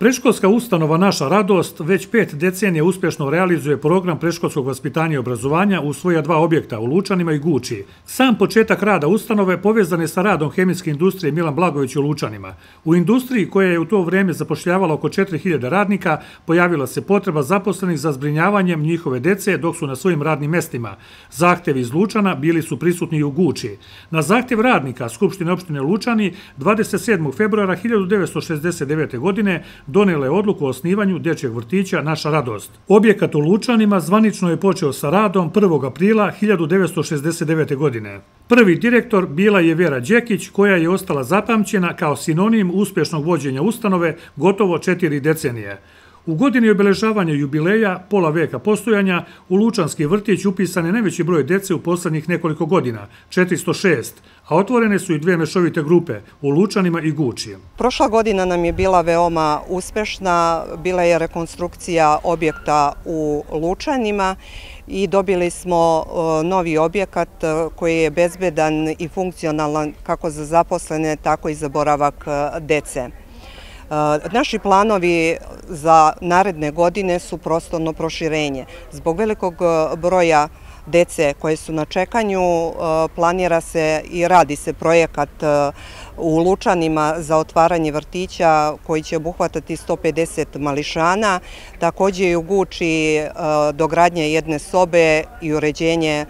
Preškolska ustanova Naša radost već pet decenije uspješno realizuje program preškolskog vaspitanja i obrazovanja u svoja dva objekta, u Lučanima i Guči. Sam početak rada ustanove povezan je sa radom hemijske industrije Milan Blagović u Lučanima. U industriji koja je u to vreme zapošljavala oko 4000 radnika, pojavila se potreba zaposlenih za zbrinjavanjem njihove dece dok su na svojim radnim mestima. Zahtevi iz Lučana bili su prisutni i u Guči. Na zahtev radnika Skupštine opštine Lučani 27. februara 1969. godine donela je odluku o osnivanju dječjeg vrtića Naša radost. Objekat u Lučanima zvanično je počeo sa radom 1. aprila 1969. godine. Prvi direktor bila je Vera Đekić, koja je ostala zapamćena kao sinonim uspješnog vođenja ustanove gotovo četiri decenije. U godini obeležavanja jubileja, pola veka postojanja, u Lučanski vrtić upisan je najveći broj dece u poslednjih nekoliko godina, 406, a otvorene su i dve mešovite grupe, u Lučanima i Gučijem. Prošla godina nam je bila veoma uspešna, bila je rekonstrukcija objekta u Lučanima i dobili smo e, novi objekat e, koji je bezbedan i funkcionalan kako za zaposlene, tako i za boravak e, dece. Naši planovi za naredne godine su prostorno proširenje. Zbog velikog e, broja dece koje su na čekanju, e, planira se i radi se projekat e, u Lučanima za otvaranje vrtića koji će obuhvatati 150 mališana. Također i u Guči dogradnje jedne sobe i uređenje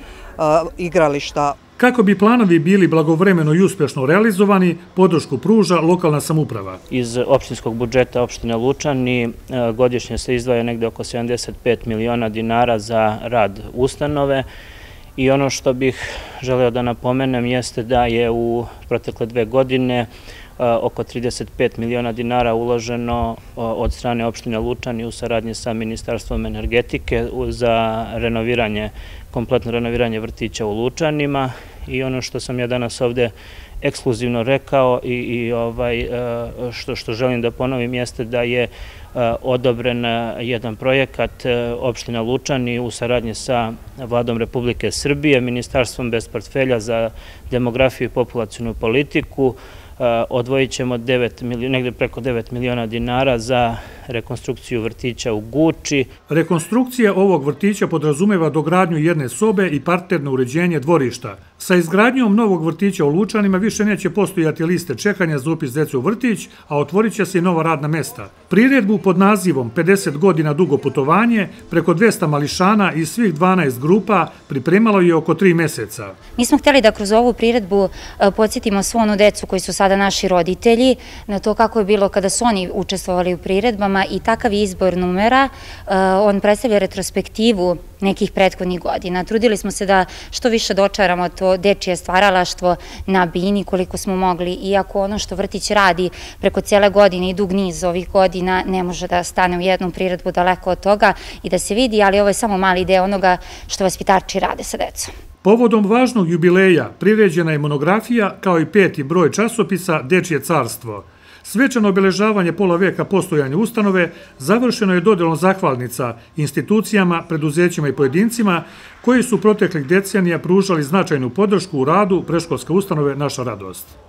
igrališta učinja. Kako bi planovi bili blagovremeno i uspješno realizovani, podršku pruža lokalna samuprava. Iz opštinskog budžeta opštine Lučani e, godišnje se izdvaja nekde oko 75 miliona dinara za rad ustanove i ono što bih želeo da napomenem jeste da je u protekle dve godine e, oko 35 miliona dinara uloženo e, od strane opštine Lučani u saradnje sa Ministarstvom energetike za renoviranje, kompletno renoviranje vrtića u Lučanima i ono što sam ja danas ovde ekskluzivno rekao i ovaj, e, što želim da ponovim jeste da je e, odobren e, jedan projekat opština Lučani u saradnji sa Vladom Republike Srbije, Ministarstvom bez portfelja za demografiju i populacijnu politiku. Odvojit ćemo negde preko 9 miliona dinara za rekonstrukciju vrtića u Guči. Rekonstrukcija ovog vrtića podrazumeva dogradnju jedne sobe i parterno uređenje dvorišta – Sa izgradnjom novog vrtića u Lučanima više neće postojati liste čekanja za upis djece u vrtić, a otvorit će se i nova radna mesta. Priredbu pod nazivom 50 godina dugo putovanje preko 200 mališana i svih 12 grupa pripremalo je oko 3 meseca. Mi smo hteli da kroz ovu priredbu e, podsjetimo svu onu decu koji su sada naši roditelji na to kako je bilo kada su oni učestvovali u priredbama i takav izbor numera, e, on predstavlja retrospektivu nekih prethodnih godina. Trudili smo se da što više dočaramo to dečije stvaralaštvo na Bini koliko smo mogli, iako ono što Vrtić radi preko cijele godine i dug niz ovih godina ne može da stane u jednu priredbu daleko od toga i da se vidi, ali ovo je samo mali deo onoga što vaspitači rade sa decom. Povodom važnog jubileja priređena je monografija kao i peti broj časopisa Dečije carstvo – Svečano obeležavanje pola vijeka postojanja ustanove završeno je dodelom zahvalnica institucijama, preduzećima i pojedincima koji su proteklih decenija pružali značajnu podršku u radu preškolske ustanove Naša radost.